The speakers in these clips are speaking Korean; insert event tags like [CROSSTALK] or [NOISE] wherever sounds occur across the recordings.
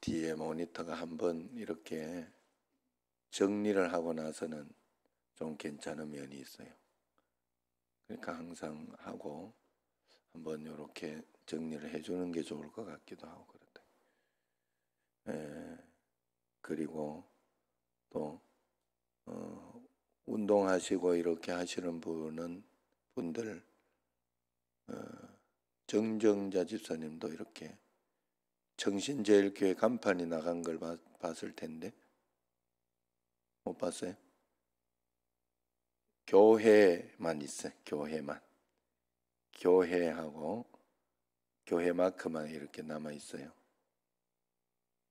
뒤에 모니터가 한번 이렇게 정리를 하고 나서는 좀 괜찮은 면이 있어요. 그러니까 항상 하고 한번 이렇게 정리를 해주는 게 좋을 것 같기도 하고 그렇다. 에, 그리고 또 어, 운동하시고 이렇게 하시는 분은 분들 어, 정정자 집사님도 이렇게 정신제일교회 간판이 나간 걸 봤을 텐데 못 봤어요? 교회만 있어 교회만 교회하고 교회 마크만 이렇게 남아 있어요.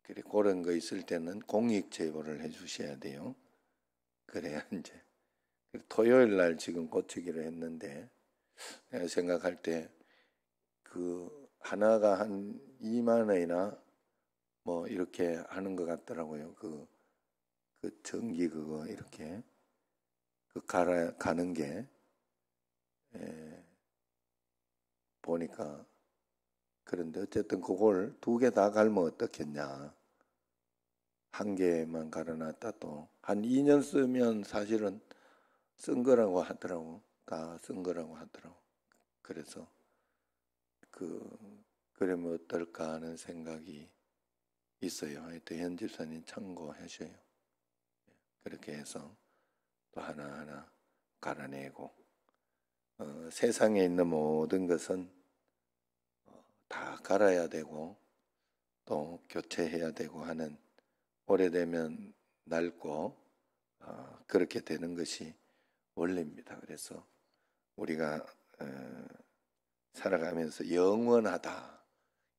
그래 그런 거 있을 때는 공익 제보를 해주셔야 돼요. 그래야 [LAUGHS] 이제 토요일 날 지금 고치기로 했는데 내가 생각할 때그 하나가 한 2만 원이나 뭐 이렇게 하는 것 같더라고요. 그, 그 전기 그거 이렇게 그 갈아, 가는 게 예, 보니까 그런데 어쨌든 그걸 두 개 다 갈면 어떻겠냐. 한 개만 갈아놨다 또한 2년 쓰면 사실은 쓴 거라고 하더라고. 다 쓴 거라고 하더라고. 그래서 그 그러면 어떨까 하는 생각이 있어요. 하여튼 현 집사님 참고하셔요. 그렇게 해서 또 하나하나 갈아내고 어, 세상에 있는 모든 것은 어, 다 갈아야 되고 또 교체해야 되고 하는 오래되면 낡고 어, 그렇게 되는 것이 원리입니다. 그래서 우리가 어, 살아가면서 영원하다,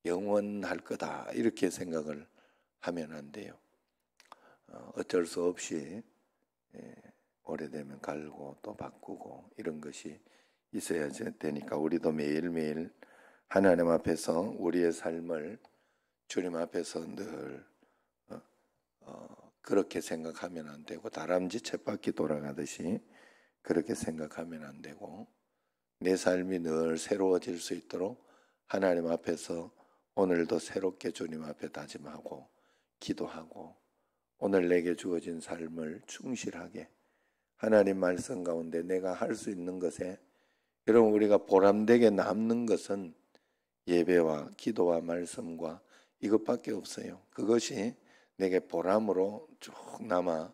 영원할 거다 이렇게 생각을 하면 안 돼요. 어, 어쩔 수 없이 예, 오래되면 갈고 또 바꾸고 이런 것이 있어야 되니까 우리도 매일매일 하나님 앞에서 우리의 삶을 주님 앞에서 늘 어, 어, 그렇게 생각하면 안 되고 다람쥐 쳇바퀴 돌아가듯이 그렇게 생각하면 안 되고 내 삶이 늘 새로워질 수 있도록 하나님 앞에서 오늘도 새롭게 주님 앞에 다짐하고 기도하고 오늘 내게 주어진 삶을 충실하게 하나님 말씀 가운데 내가 할 수 있는 것에 여러분 우리가 보람되게 남는 것은 예배와 기도와 말씀과 이것밖에 없어요. 그것이 내게 보람으로 쭉 남아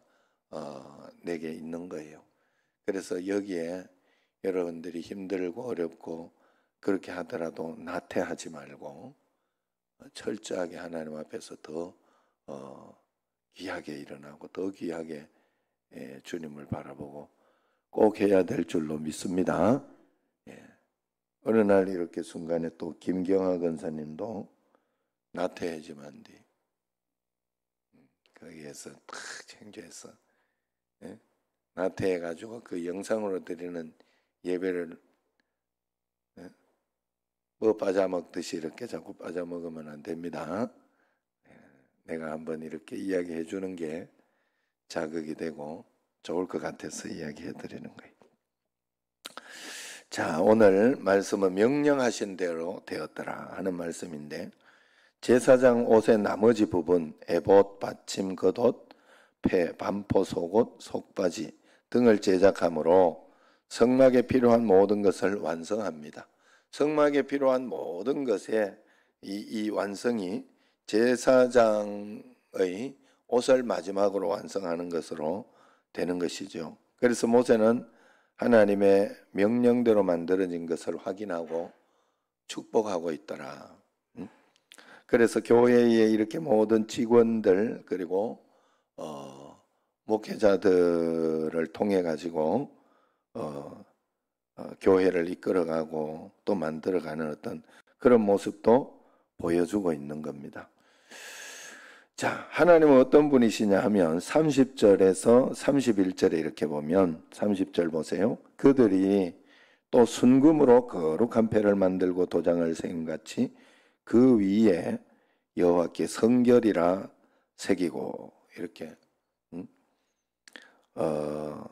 어, 내게 있는 거예요. 그래서 여기에 여러분들이 힘들고 어렵고 그렇게 하더라도 나태하지 말고 철저하게 하나님 앞에서 더 어, 귀하게 일어나고 더 귀하게 예, 주님을 바라보고 꼭 해야 될 줄로 믿습니다. 예. 어느 날 이렇게 순간에 또 김경화 권사님도 나태해지만 뒤 거기에서 탁 챙겨서 예? 나태해가지고 그 영상으로 드리는 예배를 네? 뭐 빠져먹듯이 이렇게 자꾸 빠져먹으면 안 됩니다. 예, 내가 한번 이렇게 이야기해 주는 게 자극이 되고 좋을 것 같아서 이야기해 드리는 거예요. 자, 오늘 말씀은 명령하신 대로 되었더라 하는 말씀인데 제사장 옷의 나머지 부분 에봇, 받침, 겉옷, 폐, 반포, 속옷, 속바지 등을 제작함으로 성막에 필요한 모든 것을 완성합니다. 성막에 필요한 모든 것에 이, 이 완성이 제사장의 옷을 마지막으로 완성하는 것으로 되는 것이죠. 그래서 모세는 하나님의 명령대로 만들어진 것을 확인하고 축복하고 있더라. 음? 그래서 교회에 이렇게 모든 직원들 그리고 어, 목회자들을 통해 가지고 어, 어, 교회를 이끌어가고 또 만들어가는 어떤 그런 모습도 보여주고 있는 겁니다. 자, 하나님은 어떤 분이시냐 하면 30절에서 31절에 이렇게 보면 30절 보세요. 그들이 또 순금으로 거룩한 패를 만들고 도장을 세운 같이 그 위에 여호와께 성결이라 새기고 이렇게 음? 어,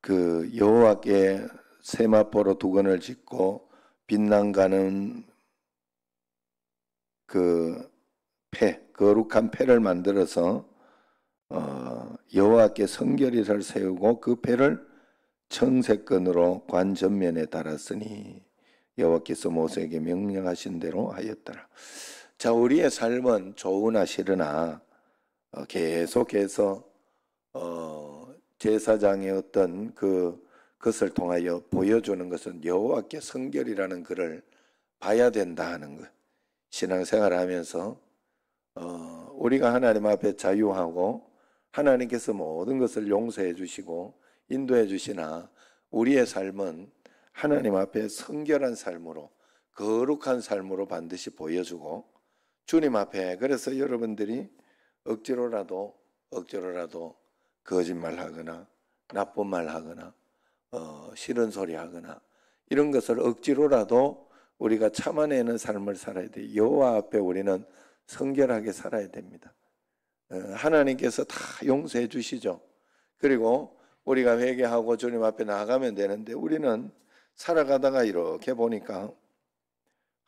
그 여호와께 세마포로 두건을 짓고 빛난가는 그 폐, 거룩한 그 폐를 만들어서 어, 여호와께 성결이를 세우고 그폐를 청색끈으로 관 전면에 달았으니 여호와께서 모세에게 명령하신 대로 하였더라. 자, 우리의 삶은 좋으나 싫으나 어, 계속해서 어, 제사장의 어떤 그 것을 통하여 보여주는 것은 여호와께 성결이라는 글을 봐야 된다 하는 것. 신앙생활 하면서 어, 우리가 하나님 앞에 자유하고 하나님께서 모든 것을 용서해 주시고 인도해 주시나 우리의 삶은 하나님 앞에 성결한 삶으로 거룩한 삶으로 반드시 보여주고 주님 앞에 그래서 여러분들이 억지로라도 억지로라도 거짓말하거나 나쁜 말하거나 어, 싫은 소리하거나 이런 것을 억지로라도 우리가 참아내는 삶을 살아야 돼. 여호와 앞에 우리는 성결하게 살아야 됩니다. 어, 하나님께서 다 용서해 주시죠. 그리고 우리가 회개하고 주님 앞에 나가면 되는데 우리는 살아가다가 이렇게 보니까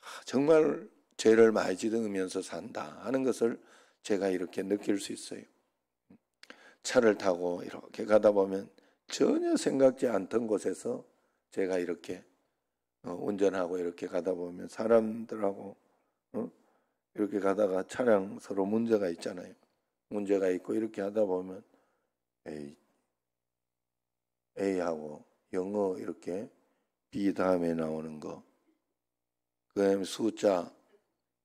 아, 정말 죄를 많이 지으면서 산다 하는 것을 제가 이렇게 느낄 수 있어요. 차를 타고 이렇게 가다 보면 전혀 생각지 않던 곳에서 제가 이렇게 어, 운전하고 이렇게 가다 보면 사람들하고 어, 이렇게 가다가 차량 서로 문제가 있잖아요. 문제가 있고 이렇게 하다 보면 A, A하고 영어 이렇게 B 다음에 나오는 거. 그다음에 숫자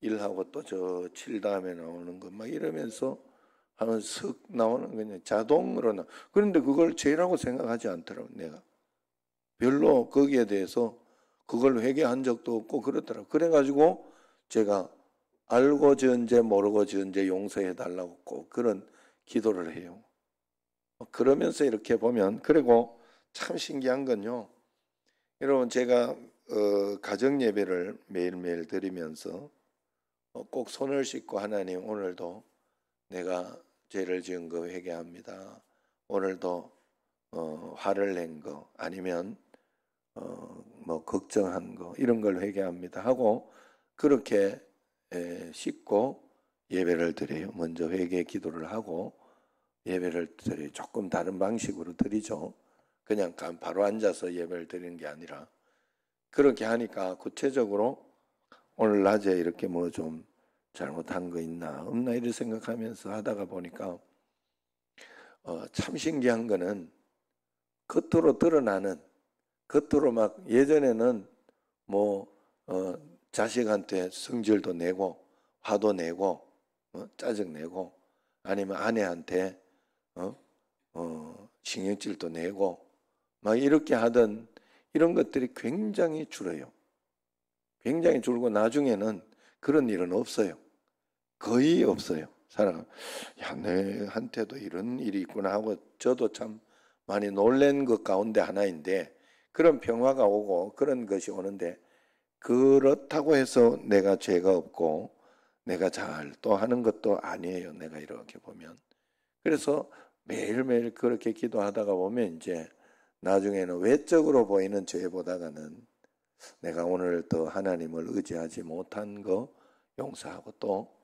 1하고 또 저 7 다음에 나오는 거 막 이러면서 하면 슥 나오는 그냥 자동으로 나. 그런데 그걸 죄라고 생각하지 않더라고 내가. 별로 거기에 대해서 그걸 회개한 적도 없고 그렇더라고. 그래가지고 제가 알고 지은 죄 모르고 지은 죄 용서해 달라고 꼭 그런 기도를 해요. 그러면서 이렇게 보면 그리고 참 신기한 건요. 여러분 제가 어, 가정 예배를 매일매일 드리면서 어, 꼭 손을 씻고 하나님 오늘도 내가 죄를 지은 거 회개합니다. 오늘도 어, 화를 낸 거 아니면 어, 뭐 걱정한 거 이런 걸 회개합니다 하고 그렇게 에, 씻고 예배를 드려요. 먼저 회개 기도를 하고 예배를 드려요. 조금 다른 방식으로 드리죠. 그냥 바로 앉아서 예배를 드리는 게 아니라 그렇게 하니까 구체적으로 오늘 낮에 이렇게 뭐좀 잘못한 거 있나 없나 이를 생각하면서 하다가 보니까 어, 참 신기한 거는 겉으로 드러나는 겉으로 막 예전에는 뭐 어, 자식한테 성질도 내고 화도 내고 어, 짜증 내고 아니면 아내한테 어, 어, 신경질도 내고 막 이렇게 하던 이런 것들이 굉장히 줄어요. 굉장히 줄고 나중에는 그런 일은 없어요. 거의 없어요. 사람, 야, 내한테도 이런 일이 있구나 하고 저도 참 많이 놀란 것 가운데 하나인데 그런 평화가 오고 그런 것이 오는데 그렇다고 해서 내가 죄가 없고 내가 잘 또 하는 것도 아니에요. 내가 이렇게 보면. 그래서 매일매일 그렇게 기도하다가 보면 이제 나중에는 외적으로 보이는 죄보다는 내가 오늘 더 하나님을 의지하지 못한 거 용서하고 또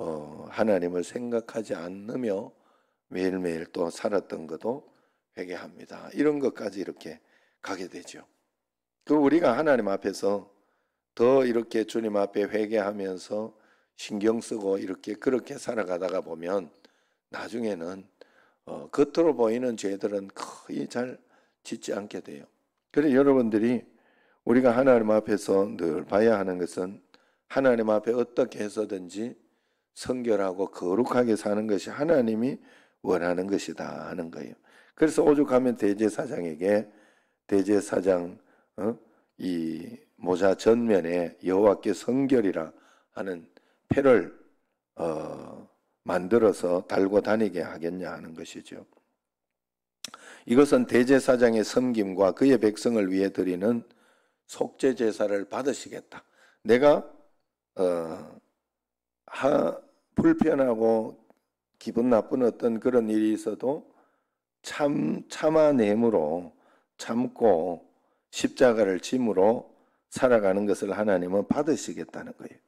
어, 하나님을 생각하지 않으며 매일매일 또 살았던 것도 회개합니다. 이런 것까지 이렇게 가게 되죠. 그 우리가 하나님 앞에서 더 이렇게 주님 앞에 회개하면서 신경 쓰고 이렇게 그렇게 살아가다가 보면 나중에는 어, 겉으로 보이는 죄들은 거의 잘 짓지 않게 돼요. 그래서 여러분들이 우리가 하나님 앞에서 늘 봐야 하는 것은 하나님 앞에 어떻게 해서든지 성결하고 거룩하게 사는 것이 하나님이 원하는 것이다 하는 거예요. 그래서 오죽하면 대제사장에게 대제사장 어? 이 모자 전면에 여호와께 성결이라 하는 패를 어, 만들어서 달고 다니게 하겠냐 하는 것이죠. 이것은 대제사장의 섬김과 그의 백성을 위해 드리는 속죄 제사를 받으시겠다. 내가 어, 하, 불편하고 기분 나쁜 어떤 그런 일이 있어도 참, 참아내므로 참고 십자가를 짐으로 살아가는 것을 하나님은 받으시겠다는 거예요.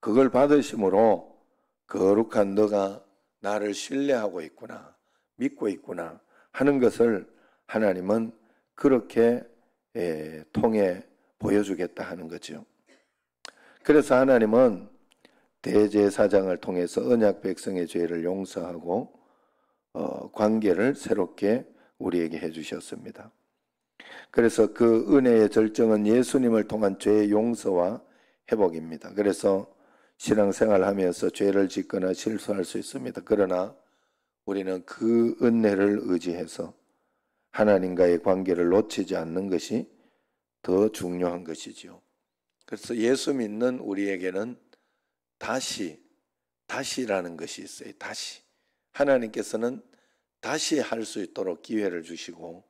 그걸 받으심으로 거룩한 너가 나를 신뢰하고 있구나, 믿고 있구나 하는 것을 하나님은 그렇게 예, 통해 보여주겠다 하는 거죠. 그래서 하나님은 대제사장을 통해서 언약 백성의 죄를 용서하고 어, 관계를 새롭게 우리에게 해주셨습니다. 그래서 그 은혜의 절정은 예수님을 통한 죄의 용서와 회복입니다. 그래서 신앙생활하면서 죄를 짓거나 실수할 수 있습니다. 그러나 우리는 그 은혜를 의지해서 하나님과의 관계를 놓치지 않는 것이 더 중요한 것이지요. 그래서 예수 믿는 우리에게는 다시, 다시라는 것이 있어요. 다시. 하나님께서는 다시 할 수 있도록 기회를 주시고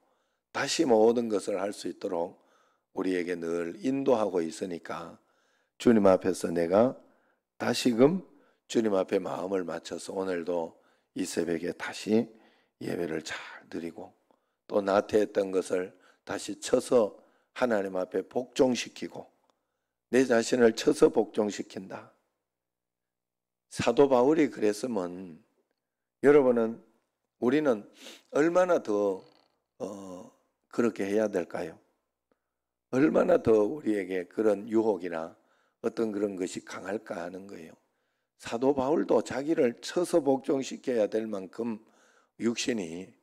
다시 모든 것을 할 수 있도록 우리에게 늘 인도하고 있으니까 주님 앞에서 내가 다시금 주님 앞에 마음을 맞춰서 오늘도 이 새벽에 다시 예배를 잘 드리고 또 나태했던 것을 다시 쳐서 하나님 앞에 복종시키고 내 자신을 쳐서 복종시킨다. 사도 바울이 그랬으면 여러분은 우리는 얼마나 더 어, 그렇게 해야 될까요? 얼마나 더 우리에게 그런 유혹이나 어떤 그런 것이 강할까 하는 거예요. 사도 바울도 자기를 쳐서 복종시켜야 될 만큼 육신이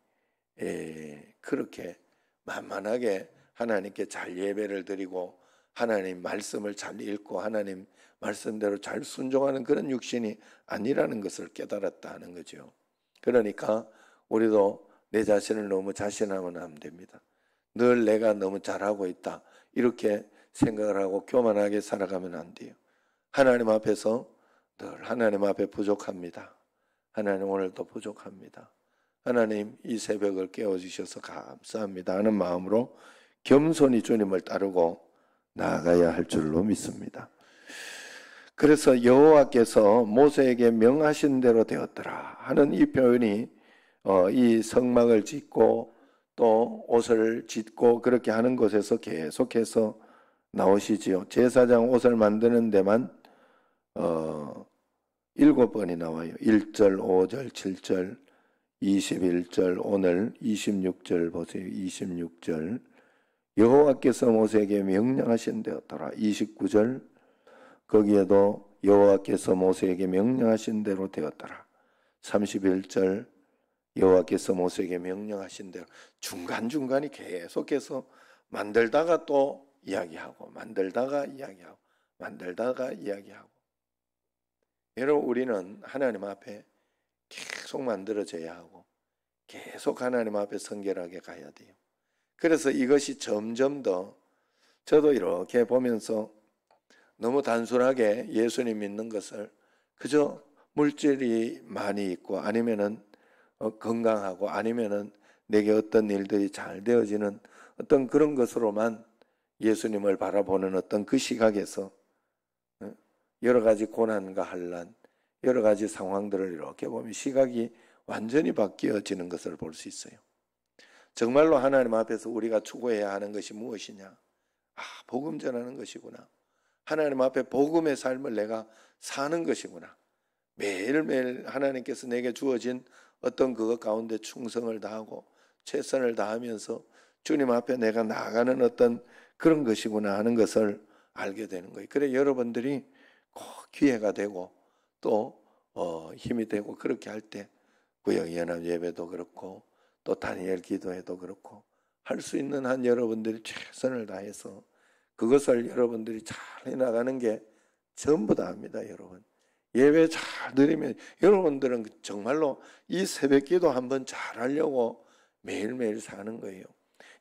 에, 그렇게 만만하게 하나님께 잘 예배를 드리고 하나님 말씀을 잘 읽고 하나님 말씀대로 잘 순종하는 그런 육신이 아니라는 것을 깨달았다 하는 거죠. 그러니까 우리도 내 자신을 너무 자신하면 안 됩니다. 늘 내가 너무 잘하고 있다. 이렇게 생각을 하고 교만하게 살아가면 안 돼요. 하나님 앞에서 늘 하나님 앞에 부족합니다. 하나님 오늘도 부족합니다. 하나님 이 새벽을 깨워주셔서 감사합니다 하는 마음으로 겸손히 주님을 따르고 나아가야 할 줄로 믿습니다. 그래서 여호와께서 모세에게 명하신 대로 되었더라 하는 이 표현이 어, 이 성막을 짓고 또 옷을 짓고 그렇게 하는 것에서 계속해서 나오시지요. 제사장 옷을 만드는 데만 어 일곱 번이 나와요. 1절, 5절, 7절, 21절, 오늘 26절 보세요. 26절 여호와께서 모세에게 명령하신 데였더라. 29절 거기에도 여호와께서 모세에게 명령하신 대로 되었더라. 31절 여호와께서 모세에게 명령하신 대로 중간중간이 계속해서 만들다가 또 이야기하고 만들다가 이야기하고 만들다가 이야기하고 여러분 우리는 하나님 앞에 계속 만들어져야 하고 계속 하나님 앞에 성결하게 가야 돼요. 그래서 이것이 점점 더 저도 이렇게 보면서 너무 단순하게 예수님 믿는 것을 그저 물질이 많이 있고 아니면은 어, 건강하고 아니면은 내게 어떤 일들이 잘 되어지는 어떤 그런 것으로만 예수님을 바라보는 어떤 그 시각에서 어, 여러 가지 고난과 한란, 여러 가지 상황들을 이렇게 보면 시각이 완전히 바뀌어지는 것을 볼 수 있어요. 정말로 하나님 앞에서 우리가 추구해야 하는 것이 무엇이냐? 아, 복음 전하는 것이구나. 하나님 앞에 복음의 삶을 내가 사는 것이구나. 매일매일 하나님께서 내게 주어진 어떤 그것 가운데 충성을 다하고 최선을 다하면서 주님 앞에 내가 나가는 어떤 그런 것이구나 하는 것을 알게 되는 거예요. 그래 여러분들이 꼭 기회가 되고 또 어, 힘이 되고 그렇게 할 때 구역연합 예배도 그렇고 또 다니엘 기도회도 그렇고 할 수 있는 한 여러분들이 최선을 다해서 그것을 여러분들이 잘 해나가는 게 전부 다입니다, 여러분. 예배 잘 드리면 여러분들은 정말로 이 새벽 기도 한번 잘 하려고 매일매일 사는 거예요.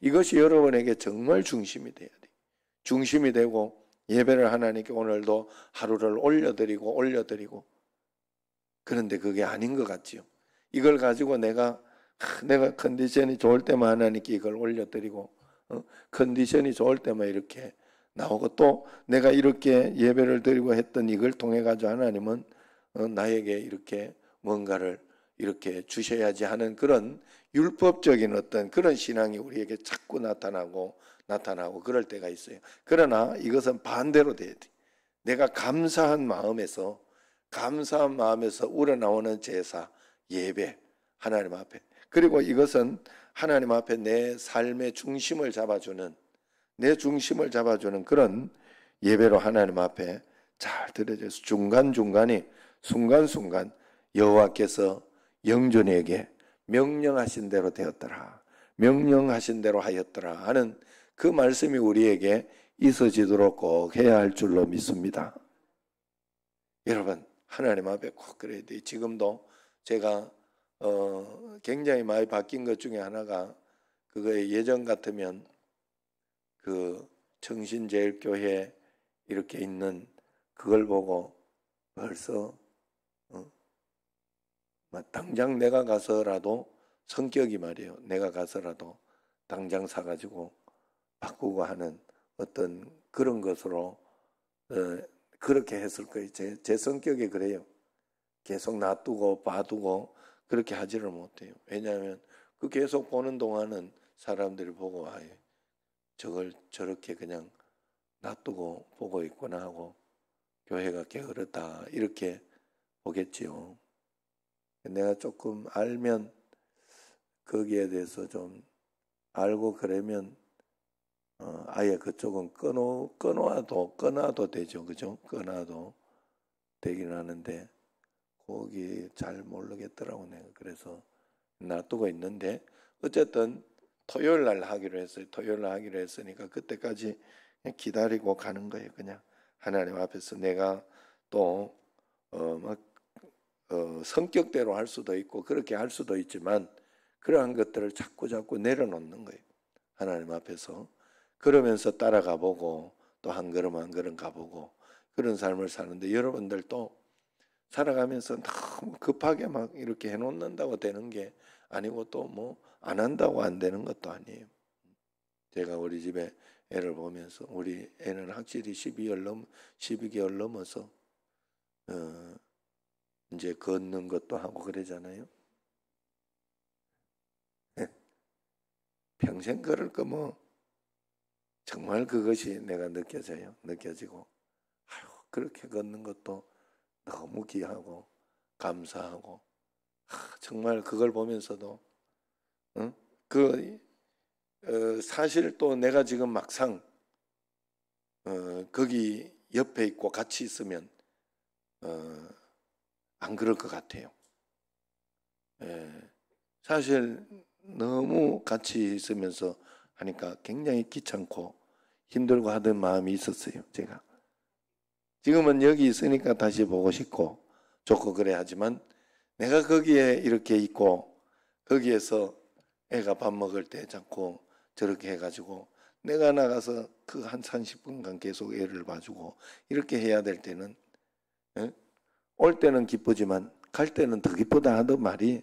이것이 여러분에게 정말 중심이 돼야 돼 중심이 되고 예배를 하나님께 오늘도 하루를 올려드리고 올려드리고 그런데 그게 아닌 것 같지요. 이걸 가지고 내가 내가 컨디션이 좋을 때만 하나님께 이걸 올려드리고 어? 컨디션이 좋을 때만 이렇게 나오고 또 내가 이렇게 예배를 드리고 했던 이걸 통해 가지고 하나님은 어, 나에게 이렇게 뭔가를 이렇게 주셔야지 하는 그런 율법적인 어떤 그런 신앙이 우리에게 자꾸 나타나고 나타나고 그럴 때가 있어요. 그러나 이것은 반대로 돼야 돼. 내가 감사한 마음에서 감사한 마음에서 우러나오는 제사, 예배 하나님 앞에. 그리고 이것은 하나님 앞에 내 삶의 중심을 잡아주는 내 중심을 잡아주는 그런 예배로 하나님 앞에 잘 드려져서 중간중간이 순간순간 여호와께서 영존에게 명령하신 대로 되었더라. 명령하신 대로 하였더라 하는 그 말씀이 우리에게 있어지도록 꼭 해야 할 줄로 믿습니다. 여러분 하나님 앞에 꼭 그래야 돼 지금도 제가 어, 굉장히 많이 바뀐 것 중에 하나가 그거에 예전 같으면 그 정신제일교회 이렇게 있는 그걸 보고 벌써 어? 당장 내가 가서라도 성격이 말이에요. 내가 가서라도 당장 사가지고 바꾸고 하는 어떤 그런 것으로 어, 그렇게 했을 거예요. 제, 제 성격이 그래요. 계속 놔두고 봐두고 그렇게 하지를 못해요. 왜냐하면 그 계속 보는 동안은 사람들이 보고 와요. 저걸 저렇게 그냥 놔두고 보고 있구나 하고 교회가 게으르다 이렇게 보겠지요. 내가 조금 알면 거기에 대해서 좀 알고 그러면 어, 아예 그쪽은 끊어 끊어도 끊어도 되죠, 그죠? 끊어도 되긴 하는데 거기 잘 모르겠더라고 내가 그래서 놔두고 있는데 어쨌든 토요일 날 하기로 했어요. 토요일 날 하기로 했으니까 그때까지 기다리고 가는 거예요. 그냥 하나님 앞에서 내가 또막 어, 어, 성격대로 할 수도 있고 그렇게 할 수도 있지만 그러한 것들을 자꾸 자꾸 내려놓는 거예요. 하나님 앞에서 그러면서 따라가 보고 또 한 걸음 한 걸음 가보고 그런 삶을 사는데 여러분들도 살아가면서 너무 급하게 막 이렇게 해놓는다고 되는 게 아니고 또뭐 안 한다고 안 되는 것도 아니에요. 제가 우리 집에 애를 보면서 우리 애는 확실히 12월 넘 12개월 넘어서 어, 이제 걷는 것도 하고 그러잖아요. 예. 평생 걸을 거면 뭐, 정말 그것이 내가 느껴져요. 느껴지고 아유 그렇게 걷는 것도 너무 귀하고 감사하고 아, 정말 그걸 보면서도 응? 어? 그 어, 사실 또 내가 지금 막상 어, 거기 옆에 있고 같이 있으면 어, 안 그럴 것 같아요. 에, 예. 사실 너무 같이 있으면서 하니까 굉장히 귀찮고 힘들고 하던 마음이 있었어요. 제가 지금은 여기 있으니까 다시 보고 싶고 좋고 그래 하지만 내가 거기에 이렇게 있고 거기에서 애가 밥 먹을 때 자꾸 저렇게 해가지고 내가 나가서 그 한 30분간 계속 애를 봐주고 이렇게 해야 될 때는 에? 올 때는 기쁘지만 갈 때는 더 기쁘다 하던 말이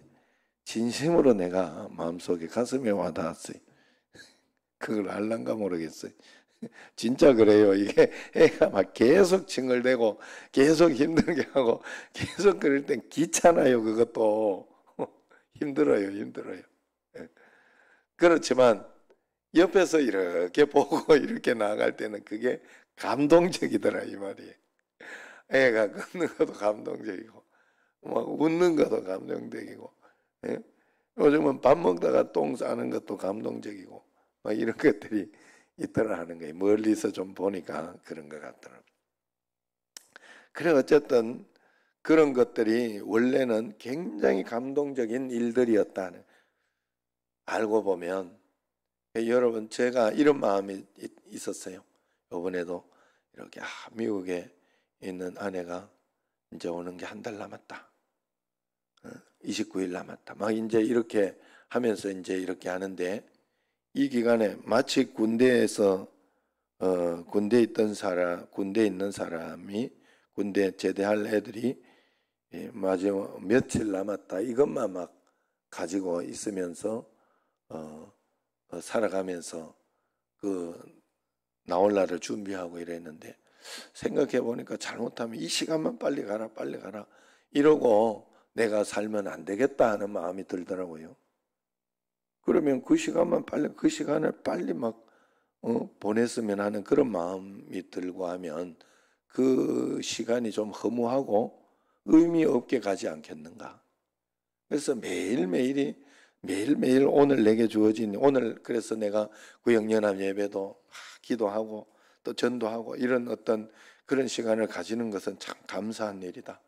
진심으로 내가 마음속에 가슴에 와닿았어요. [LAUGHS] 그걸 알란가 모르겠어요. [LAUGHS] 진짜 그래요. 이게 애가 막 계속 칭얼대고 계속 힘들게 하고 계속 그럴 땐 귀찮아요. 그것도 [LAUGHS] 힘들어요. 힘들어요. 예. 그렇지만 옆에서 이렇게 [LAUGHS] 보고 이렇게 나아갈 때는 그게 감동적이더라 이 말이. 애가 걷는 것도 감동적이고 막 뭐 웃는 것도 감동적이고 예? 요즘은 밥 먹다가 똥 싸는 것도 감동적이고 막 뭐 이런 것들이 있더라 하는 거예요. 멀리서 좀 보니까 그런 것 같더라. 그래 어쨌든 그런 것들이 원래는 굉장히 감동적인 일들이었다는 알고 보면 예, 여러분 제가 이런 마음이 있었어요. 이번에도 이렇게 아, 미국에 있는 아내가 이제 오는 게 한 달 남았다. 29일 어, 남았다. 막 이제 이렇게 하면서 이제 이렇게 하는데 이 기간에 마치 군대에서 어, 군대 있던 사람, 군대 있는 사람이 군대 제대할 애들이 예, 마저 며칠 남았다 이것만 막 가지고 있으면서 어, 어, 살아가면서 그 나올 날을 준비하고 이랬는데 생각해 보니까 잘못하면 이 시간만 빨리 가라 빨리 가라 이러고 내가 살면 안 되겠다 하는 마음이 들더라고요. 그러면 그 시간만 빨리 그 시간을 빨리 막 어, 보냈으면 하는 그런 마음이 들고 하면 그 시간이 좀 허무하고 의미 없게 가지 않겠는가. 그래서 매일매일이 매일매일 오늘 내게 주어진 오늘 그래서 내가 구역연합 예배도 기도하고 또 전도하고 이런 어떤 그런 시간을 가지는 것은 참 감사한 일이다.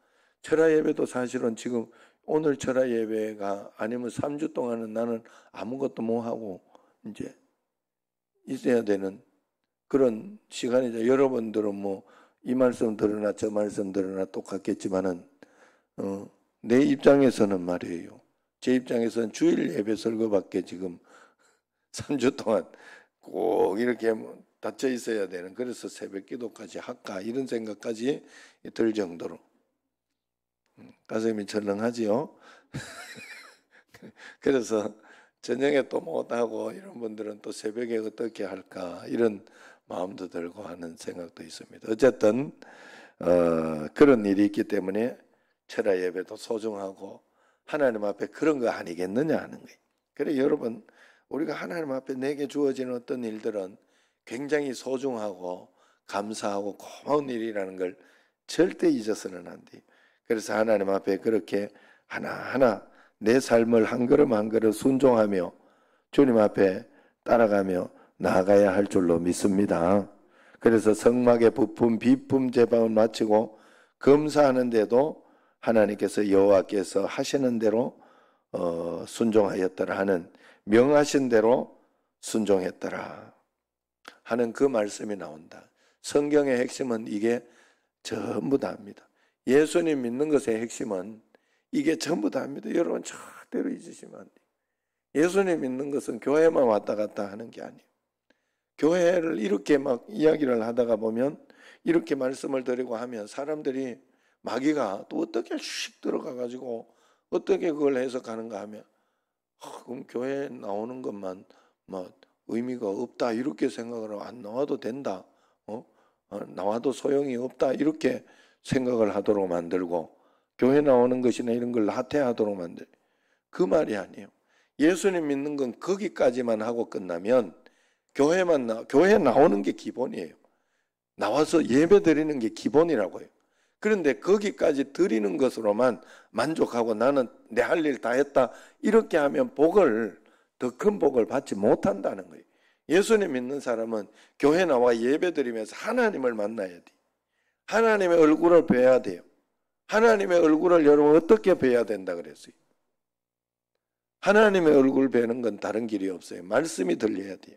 철야 예배도 사실은 지금 오늘 철야 예배가 아니면 3주 동안은 나는 아무것도 못 하고 이제 있어야 되는 그런 시간이죠. 여러분들은 뭐 이 말씀 들으나 저 말씀 들으나 똑같겠지만은 어, 내 입장에서는 말이에요. 제 입장에서는 주일 예배 설거밖에 지금 3주 [LAUGHS] 동안 꼭 이렇게 뭐 닫혀 있어야 되는 그래서 새벽 기도까지 할까 이런 생각까지 들 정도로 음, 가슴이 철렁하지요. [LAUGHS] 그래서 저녁에 또 못하고 이런 분들은 또 새벽에 어떻게 할까 이런 마음도 들고 하는 생각도 있습니다. 어쨌든 어, 그런 일이 있기 때문에 철야 예배도 소중하고 하나님 앞에 그런 거 아니겠느냐 하는 거예요. 그래 여러분 우리가 하나님 앞에 내게 주어지는 어떤 일들은 굉장히 소중하고 감사하고 고마운 일이라는 걸 절대 잊어서는 안 돼요. 그래서 하나님 앞에 그렇게 하나하나 내 삶을 한 걸음 한 걸음 순종하며 주님 앞에 따라가며 나아가야 할 줄로 믿습니다. 그래서 성막의 부품, 비품 제방을 마치고 검사하는데도 하나님께서 여호와께서 하시는 대로 어, 순종하였더라 하는 명하신 대로 순종했더라 하는 그 말씀이 나온다. 성경의 핵심은 이게 전부 다입니다. 예수님 믿는 것의 핵심은 이게 전부 다입니다. 여러분 절대로 잊으시면 안 돼요. 예수님 믿는 것은 교회만 왔다 갔다 하는 게 아니에요. 교회를 이렇게 막 이야기를 하다가 보면 이렇게 말씀을 드리고 하면 사람들이 마귀가 또 어떻게 씩 들어가 가지고 어떻게 그걸 해석하는가 하면 아, 그럼 교회 나오는 것만 뭐 의미가 없다 이렇게 생각을 안 나와도 된다 어? 어? 나와도 소용이 없다 이렇게 생각을 하도록 만들고 교회 나오는 것이나 이런 걸 하태하도록 만들 그 말이 아니에요. 예수님 믿는 건 거기까지만 하고 끝나면 교회만 나 교회 나오는 게 기본이에요. 나와서 예배 드리는 게 기본이라고요. 해 그런데 거기까지 드리는 것으로만 만족하고 나는 내 할 일 다 했다. 이렇게 하면 복을, 더 큰 복을 받지 못한다는 거예요. 예수님 믿는 사람은 교회 나와 예배 드리면서 하나님을 만나야 돼. 하나님의 얼굴을 뵈야 돼요. 하나님의 얼굴을 여러분 어떻게 뵈야 된다 그랬어요? 하나님의 얼굴 뵈는 건 다른 길이 없어요. 말씀이 들려야 돼요.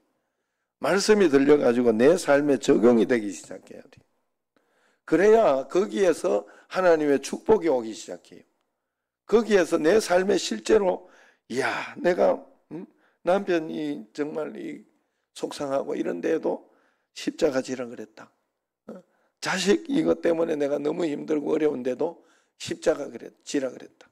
말씀이 들려가지고 내 삶에 적용이 되기 시작해야 돼요. 그래야 거기에서 하나님의 축복이 오기 시작해요. 거기에서 내 삶에 실제로 야 내가 음? 남편이 정말 이 속상하고 이런데도 십자가 지라 그랬다. 어? 자식 이것 때문에 내가 너무 힘들고 어려운데도 십자가 지라 그랬다.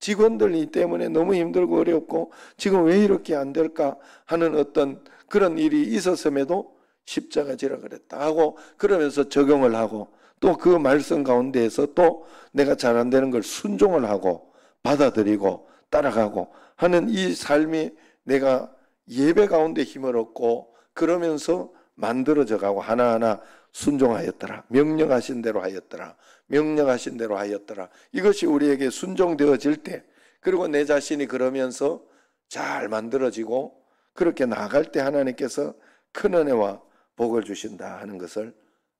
직원들 이 때문에 너무 힘들고 어렵고 지금 왜 이렇게 안 될까 하는 어떤 그런 일이 있었음에도 십자가 지라 그랬다 하고 그러면서 적용을 하고 또그 말씀 가운데에서 또 내가 잘 안 되는 걸 순종을 하고 받아들이고 따라가고 하는 이 삶이 내가 예배 가운데 힘을 얻고 그러면서 만들어져 가고 하나하나 순종하였더라. 명령하신 대로 하였더라. 명령하신 대로 하였더라. 이것이 우리에게 순종되어질 때, 그리고 내 자신이 그러면서 잘 만들어지고, 그렇게 나아갈 때 하나님께서 큰 은혜와 복을 주신다 하는 것을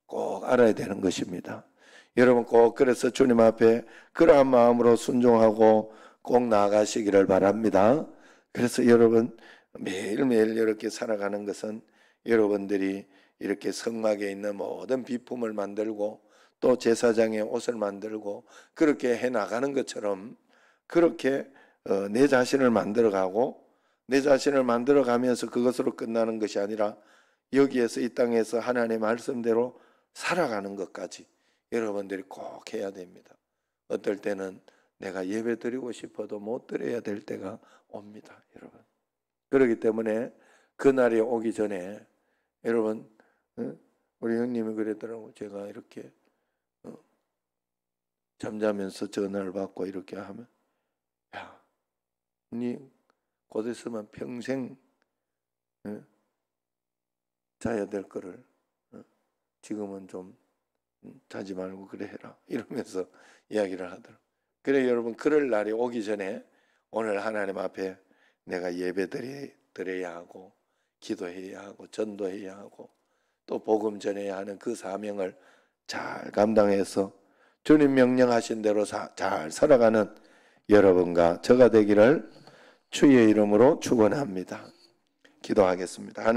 꼭 알아야 되는 것입니다. 여러분 꼭 그래서 주님 앞에 그러한 마음으로 순종하고 꼭 나아가시기를 바랍니다. 그래서 여러분 매일매일 이렇게 살아가는 것은 여러분들이 이렇게 성막에 있는 모든 비품을 만들고 또 제사장의 옷을 만들고 그렇게 해 나가는 것처럼 그렇게 어, 내 자신을 만들어가고 내 자신을 만들어가면서 그것으로 끝나는 것이 아니라 여기에서 이 땅에서 하나님의 말씀대로 살아가는 것까지 여러분들이 꼭 해야 됩니다. 어떨 때는 내가 예배 드리고 싶어도 못 드려야 될 때가 옵니다, 여러분. 그렇기 때문에 그날이 오기 전에 여러분, 어? 우리 형님이 그랬더라고 제가 이렇게 어? 잠자면서 전화를 받고 이렇게 하면, 야, 니 곧 있으면 평생 어? 자야 될 거를 지금은 좀 음, 자지 말고 그래 해라. [LAUGHS] 이러면서 이야기를 하더라 그래 여러분 그럴 날이 오기 전에 오늘 하나님 앞에 내가 예배드려야 하고 기도해야 하고 전도해야 하고 또 복음 전해야 하는 그 사명을 잘 감당해서 주님 명령하신 대로 사, 잘 살아가는 여러분과 저가 되기를 주의 이름으로 축원합니다. 기도하겠습니다.